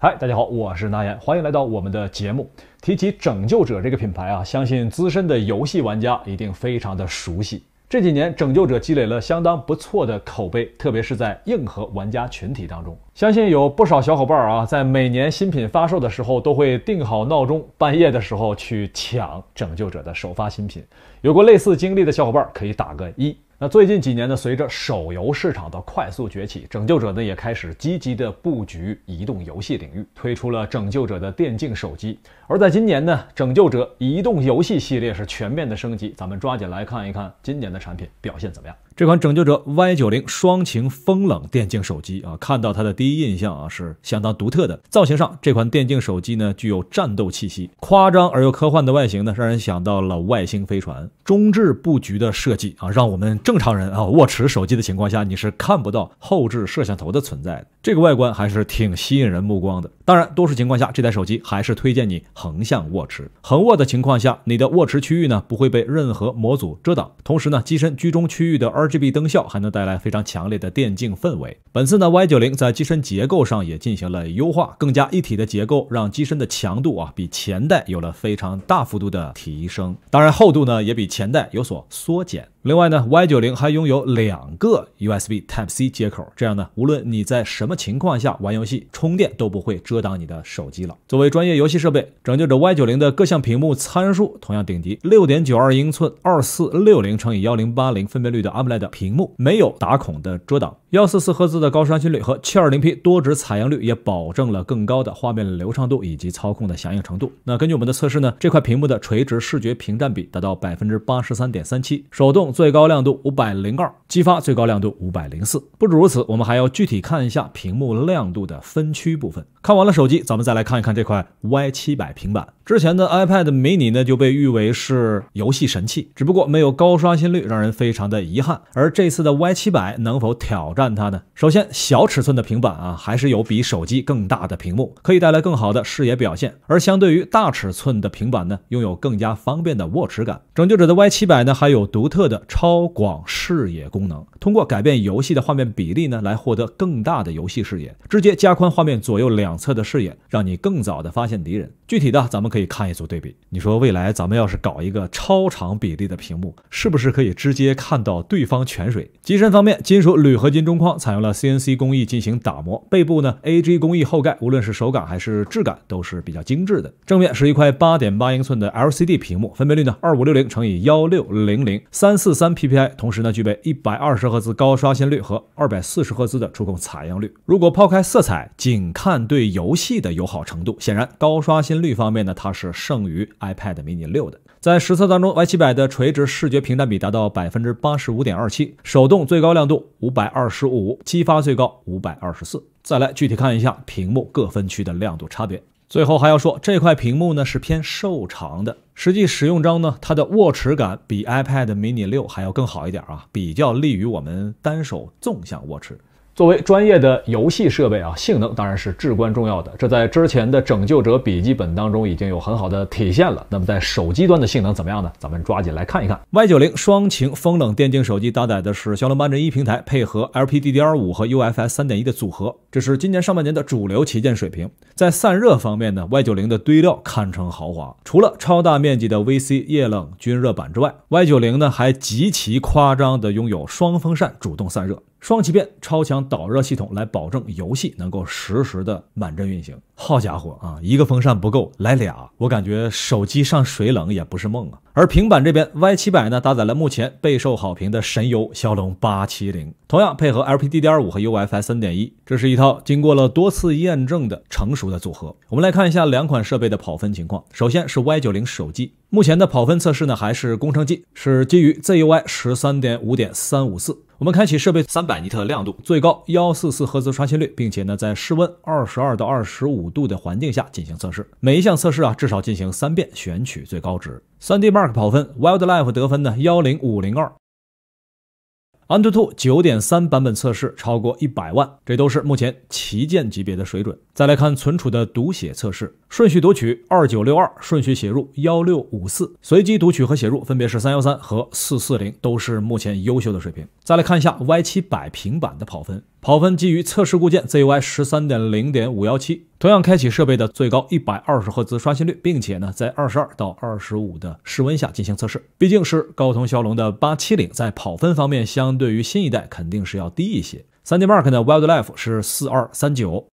嗨，大家好，我是那言，欢迎来到我们的节目。提起拯救者这个品牌啊，相信资深的游戏玩家一定非常的熟悉。这几年，拯救者积累了相当不错的口碑，特别是在硬核玩家群体当中。相信有不少小伙伴啊，在每年新品发售的时候，都会定好闹钟，半夜的时候去抢拯救者的首发新品。有过类似经历的小伙伴可以打个一。那最近几年呢，随着手游市场的快速崛起，拯救者呢也开始积极的布局移动游戏领域，推出了拯救者的电竞手机。而在今年呢，拯救者移动游戏系列是全面的升级，咱们抓紧来看一看今年的产品表现怎么样。这款拯救者 Y90 双擎风冷电竞手机啊，看到它的第一印象啊是相当独特的。造型上，这款电竞手机呢具有战斗气息，夸张而又科幻的外形呢，让人想到了外星飞船。中置布局的设计啊，让我们正常人啊握持手机的情况下，你是看不到后置摄像头的存在的。这个外观还是挺吸引人目光的。当然，多数情况下，这台手机还是推荐你横向握持。横握的情况下，你的握持区域呢不会被任何模组遮挡，同时呢，机身居中区域的 RGB 灯效还能带来非常强烈的电竞氛围。本次呢 Y90 在机身结构上也进行了优化，更加一体的结构让机身的强度啊比前代有了非常大幅度的提升。当然，厚度呢也比前代有所缩减。另外呢，Y90 还拥有两个 USB Type-C 接口，这样呢，无论你在什么情况下玩游戏、充电都不会遮挡你的手机了。作为专业游戏设备，拯救者 Y90 的各项屏幕参数同样顶级。六点九二英寸、二四六零乘以幺零八零分辨率的 AMOLED 屏幕，没有打孔的遮挡。幺四四赫兹的高刷新率和七二零 P 多值采样率也保证了更高的画面流畅度以及操控的响应程度。那根据我们的测试呢，这块屏幕的垂直视觉屏占比达到百分之八十三点三七，手动。最高亮度五百零二，激发最高亮度五百零四。不止如此，我们还要具体看一下屏幕亮度的分区部分。看完了手机，咱们再来看一看这块 Y 七百平板。之前的 iPad mini 呢就被誉为是游戏神器，只不过没有高刷新率，让人非常的遗憾。而这次的 Y 七百能否挑战它呢？首先，小尺寸的平板啊，还是有比手机更大的屏幕，可以带来更好的视野表现。而相对于大尺寸的平板呢，拥有更加方便的握持感。拯救者的 Y 七百呢，还有独特的。超广视野功能，通过改变游戏的画面比例呢，来获得更大的游戏视野，直接加宽画面左右两侧的视野，让你更早的发现敌人。具体的，咱们可以看一组对比。你说未来咱们要是搞一个超长比例的屏幕，是不是可以直接看到对方泉水？机身方面，金属铝合金中框采用了 CNC 工艺进行打磨，背部呢 AG 工艺后盖，无论是手感还是质感都是比较精致的。正面是一块八点八英寸的 LCD 屏幕，分辨率呢二五六零乘以幺六零零三四。四三 PPI，同时呢具备一百二十赫兹高刷新率和二百四十赫兹的触控采样率。如果抛开色彩，仅看对游戏的友好程度，显然高刷新率方面呢，它是胜于 iPad mini 六的。在实测当中，Y 七百的垂直视觉屏占比达到百分之八十五点二七，手动最高亮度五百二十五，激发最高五百二十四。再来具体看一下屏幕各分区的亮度差别。最后还要说，这块屏幕呢是偏瘦长的，实际使用中呢，它的握持感比 iPad mini 六还要更好一点啊，比较利于我们单手纵向握持。作为专业的游戏设备啊，性能当然是至关重要的。这在之前的拯救者笔记本当中已经有很好的体现了。那么在手机端的性能怎么样呢？咱们抓紧来看一看。Y 九零双擎风冷电竞手机搭载的是骁龙八零一平台，配合 LPDDR 五和 UFS 三点一的组合，这是今年上半年的主流旗舰水平。在散热方面呢，Y 九零的堆料堪称豪华。除了超大面积的 VC 液冷均热板之外，Y 九零呢还极其夸张的拥有双风扇主动散热。双鳍舰超强导热系统来保证游戏能够实时的满帧运行。好家伙啊，一个风扇不够来俩，我感觉手机上水冷也不是梦啊。而平板这边 Y 七百呢搭载了目前备受好评的神游骁龙八七零，同样配合 LPDDR 五和 UFS 三点一，这是一套经过了多次验证的成熟的组合。我们来看一下两款设备的跑分情况。首先是 Y 九零手机，目前的跑分测试呢还是工程机，是基于 ZUI 十三点五点三五四。我们开启设备三百尼特的亮度，最高幺四四赫兹刷新率，并且呢，在室温二十二到二十五度的环境下进行测试。每一项测试啊，至少进行三遍，选取最高值。三 D Mark 跑分，Wild Life 得分呢幺零五零二。a n d r i o 9 3版本测试超过一百万，这都是目前旗舰级别的水准。再来看存储的读写测试，顺序读取二九六二，顺序写入幺六五四，随机读取和写入分别是三幺三和四四零，都是目前优秀的水平。再来看一下 Y 七百平板的跑分，跑分基于测试固件 Zy 十三点零点五幺七。同样开启设备的最高一百二十赫兹刷新率，并且呢在二十二到二十五的室温下进行测试。毕竟是高通骁龙的八七零，在跑分方面相对于新一代肯定是要低一些。三 D Mark 的 Wildlife 是四二三九，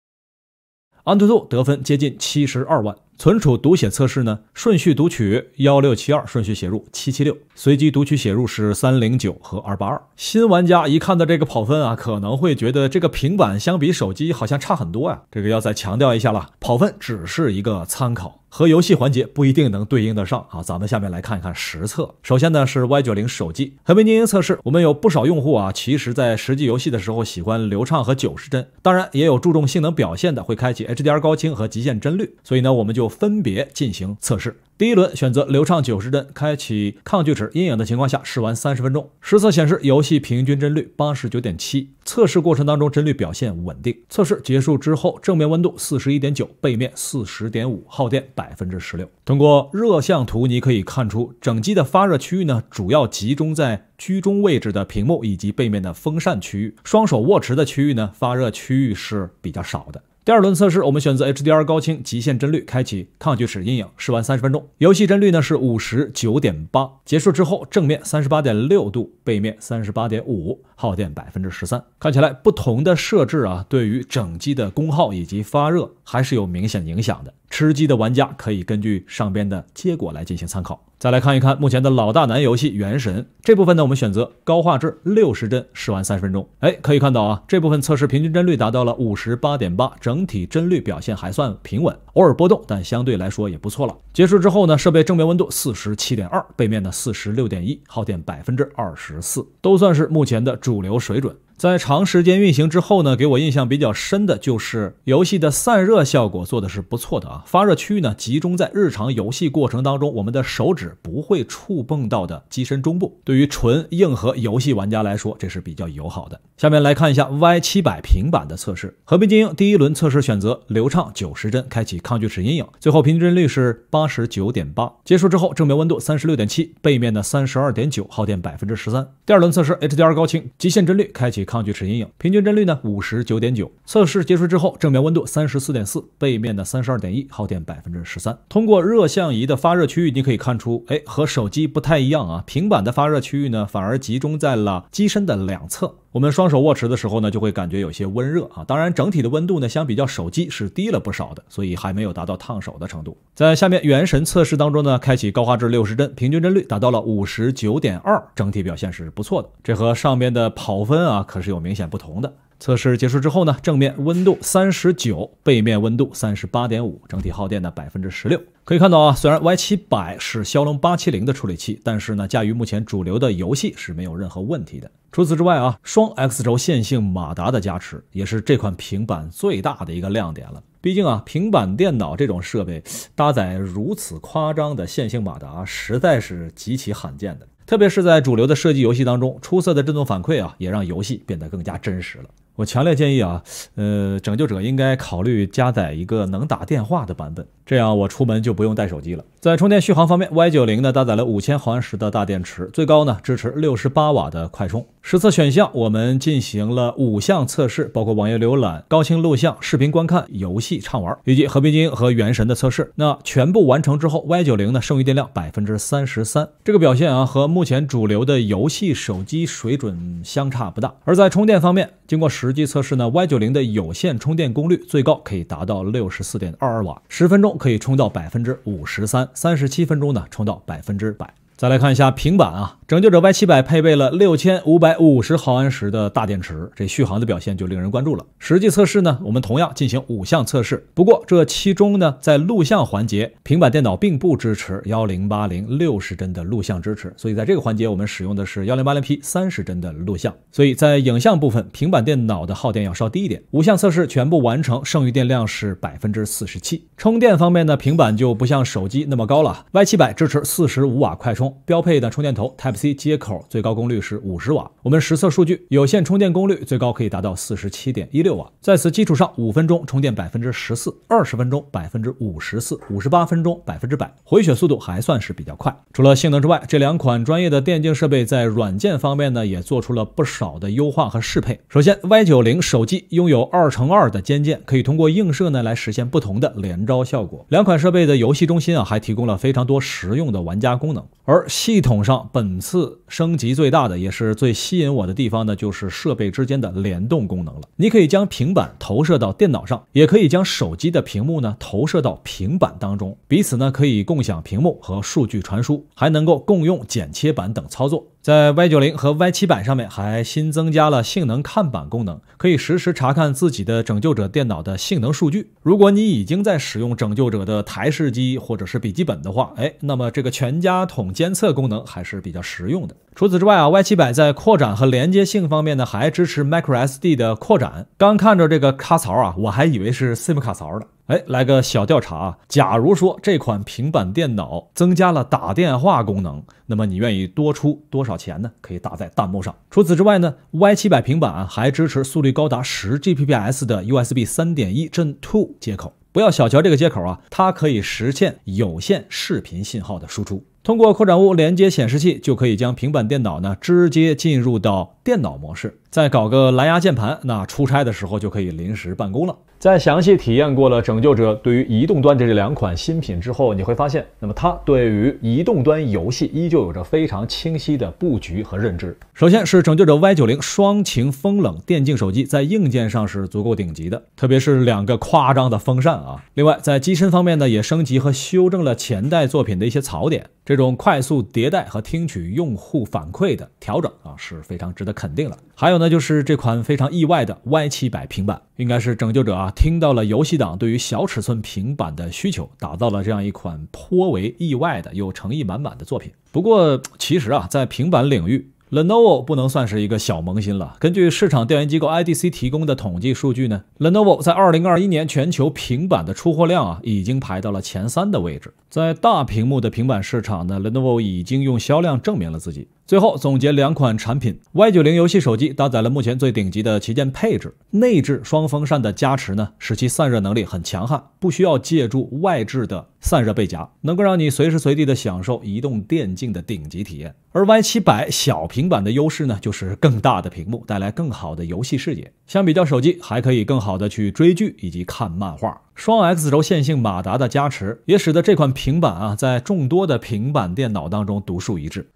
安兔兔得分接近七十二万。存储读写测试呢，顺序读取幺六七二，顺序写入七七六，随机读取写入是三零九和二八二。新玩家一看到这个跑分啊，可能会觉得这个平板相比手机好像差很多呀。这个要再强调一下了，跑分只是一个参考，和游戏环节不一定能对应得上。啊，咱们下面来看一看实测。首先呢是 Y 九零手机和平精英测试，我们有不少用户啊，其实在实际游戏的时候喜欢流畅和九十帧，当然也有注重性能表现的，会开启 HDR 高清和极限帧率。所以呢，我们就。分别进行测试。第一轮选择流畅九十帧，开启抗锯齿、阴影的情况下，试玩三十分钟。实测显示，游戏平均帧率八十九点七。测试过程当中帧率表现稳定。测试结束之后，正面温度四十一点九，背面四十点五，耗电百分之十六。通过热像图，你可以看出整机的发热区域呢，主要集中在居中位置的屏幕以及背面的风扇区域。双手握持的区域呢，发热区域是比较少的。第二轮测试，我们选择 HDR 高清、极限帧率、开启抗锯齿、阴影，试玩三十分钟。游戏帧率呢是五十九点八。结束之后，正面三十八点六度，背面三十八点五，耗电百分之十三。看起来不同的设置啊，对于整机的功耗以及发热还是有明显影响的。吃鸡的玩家可以根据上边的结果来进行参考。再来看一看目前的老大难游戏《原神》这部分呢，我们选择高画质六十帧试玩三十分钟。哎，可以看到啊，这部分测试平均帧率达到了五十八点八，整体帧率表现还算平稳，偶尔波动，但相对来说也不错了。结束之后呢，设备正面温度四十七点二，背面呢四十六点一，耗电百分之二十四，都算是目前的主流水准。在长时间运行之后呢，给我印象比较深的就是游戏的散热效果做的是不错的啊。发热区域呢集中在日常游戏过程当中，我们的手指不会触碰到的机身中部。对于纯硬核游戏玩家来说，这是比较友好的。下面来看一下 Y 七百平板的测试，《和平精英》第一轮测试选择流畅九十帧，开启抗锯齿、阴影，最后平均帧率是八十九点八。结束之后，正面温度三十六点七，背面的三十二点九，耗电百分之十三。第二轮测试 HDR 高清极限帧率，开启。抗拒齿阴影，平均帧率呢五十九点九。测试结束之后，正面温度三十四点四，背面的三十二点一，耗电百分之十三。通过热像仪的发热区域，你可以看出，哎，和手机不太一样啊。平板的发热区域呢，反而集中在了机身的两侧。我们双手握持的时候呢，就会感觉有些温热啊。当然，整体的温度呢，相比较手机是低了不少的，所以还没有达到烫手的程度。在下面原神测试当中呢，开启高画质六十帧，平均帧率达到了五十九点二，整体表现是不错的。这和上面的跑分啊，可是有明显不同的。测试结束之后呢，正面温度三十九，背面温度三十八点五，整体耗电呢百分之十六。可以看到啊，虽然 Y 七百是骁龙八七零的处理器，但是呢，驾驭目前主流的游戏是没有任何问题的。除此之外啊，双 X 轴线性马达的加持也是这款平板最大的一个亮点了。毕竟啊，平板电脑这种设备搭载如此夸张的线性马达，实在是极其罕见的。特别是在主流的射击游戏当中，出色的震动反馈啊，也让游戏变得更加真实了。我强烈建议啊，呃，拯救者应该考虑加载一个能打电话的版本，这样我出门就不用带手机了。在充电续航方面，Y90 呢搭载了五千毫安时的大电池，最高呢支持六十八瓦的快充。实测选项，我们进行了五项测试，包括网页浏览、高清录像、视频观看、游戏畅玩，以及和平精英和原神的测试。那全部完成之后，Y90 呢，剩余电量百分之三十三，这个表现啊，和目前主流的游戏手机水准相差不大。而在充电方面，经过实际测试呢，Y90 的有线充电功率最高可以达到六十四点二二瓦，十分钟可以充到百分之五十三，三十七分钟呢充到百分之百。再来看一下平板啊。拯救者 Y 七百配备了六千五百五十毫安时的大电池，这续航的表现就令人关注了。实际测试呢，我们同样进行五项测试，不过这其中呢，在录像环节，平板电脑并不支持幺零八零六十帧的录像支持，所以在这个环节我们使用的是幺零八零 P 三十帧的录像。所以在影像部分，平板电脑的耗电要稍低一点。五项测试全部完成，剩余电量是百分之四十七。充电方面呢，平板就不像手机那么高了。Y 七百支持四十五瓦快充，标配的充电头 Type。C。C 接口最高功率是五十瓦，我们实测数据，有线充电功率最高可以达到四十七点一六瓦，在此基础上，五分钟充电百分之十四，二十分钟百分之五十四，五十八分钟百分之百，回血速度还算是比较快。除了性能之外，这两款专业的电竞设备在软件方面呢，也做出了不少的优化和适配。首先，Y 九零手机拥有二乘二的肩键，可以通过映射呢来实现不同的连招效果。两款设备的游戏中心啊，还提供了非常多实用的玩家功能，而系统上本次。次升级最大的也是最吸引我的地方呢，就是设备之间的联动功能了。你可以将平板投射到电脑上，也可以将手机的屏幕呢投射到平板当中，彼此呢可以共享屏幕和数据传输，还能够共用剪切板等操作。在 y 九零和 y 七版上面还新增加了性能看板功能，可以实时查看自己的拯救者电脑的性能数据。如果你已经在使用拯救者的台式机或者是笔记本的话，哎，那么这个全家桶监测功能还是比较实用的。除此之外啊，Y 七百在扩展和连接性方面呢，还支持 microSD 的扩展。刚看着这个卡槽啊，我还以为是 SIM 卡槽呢。哎，来个小调查啊，假如说这款平板电脑增加了打电话功能，那么你愿意多出多少钱呢？可以打在弹幕上。除此之外呢，Y 七百平板还支持速率高达十 Gbps 的 USB 三点一 Gen Two 接口。不要小瞧这个接口啊，它可以实现有线视频信号的输出。通过扩展坞连接显示器，就可以将平板电脑呢直接进入到电脑模式。再搞个蓝牙键盘，那出差的时候就可以临时办公了。在详细体验过了拯救者对于移动端的这两款新品之后，你会发现，那么它对于移动端游戏依旧有着非常清晰的布局和认知。首先是拯救者 Y90 双擎风冷电竞手机，在硬件上是足够顶级的，特别是两个夸张的风扇啊。另外，在机身方面呢，也升级和修正了前代作品的一些槽点。这种快速迭代和听取用户反馈的调整啊，是非常值得肯定的。还有呢。那就是这款非常意外的 Y700 平板，应该是拯救者啊，听到了游戏党对于小尺寸平板的需求，打造了这样一款颇为意外的、有诚意满满的作品。不过，其实啊，在平板领域，Lenovo 不能算是一个小萌新了。根据市场调研机构 IDC 提供的统计数据呢，Lenovo 在2021年全球平板的出货量啊，已经排到了前三的位置。在大屏幕的平板市场呢，Lenovo 已经用销量证明了自己。最后总结两款产品，Y90 游戏手机搭载了目前最顶级的旗舰配置，内置双风扇的加持呢，使其散热能力很强悍，不需要借助外置的散热背夹，能够让你随时随地的享受移动电竞的顶级体验。而 Y700 小平板的优势呢，就是更大的屏幕带来更好的游戏视野，相比较手机还可以更好的去追剧以及看漫画。双 X 轴线性马达的加持，也使得这款平板啊，在众多的平板电脑当中独树一帜。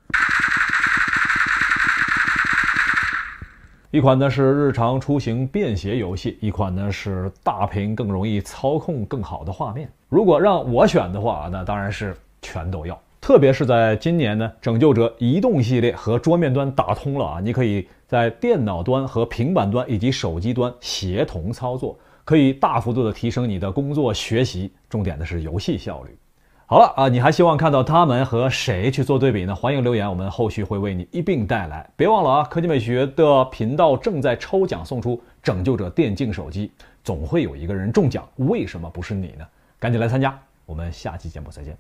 一款呢是日常出行便携游戏，一款呢是大屏更容易操控、更好的画面。如果让我选的话，那当然是全都要。特别是在今年呢，拯救者移动系列和桌面端打通了啊，你可以在电脑端和平板端以及手机端协同操作，可以大幅度的提升你的工作、学习，重点的是游戏效率。好了啊，你还希望看到他们和谁去做对比呢？欢迎留言，我们后续会为你一并带来。别忘了啊，科技美学的频道正在抽奖送出拯救者电竞手机，总会有一个人中奖，为什么不是你呢？赶紧来参加，我们下期节目再见。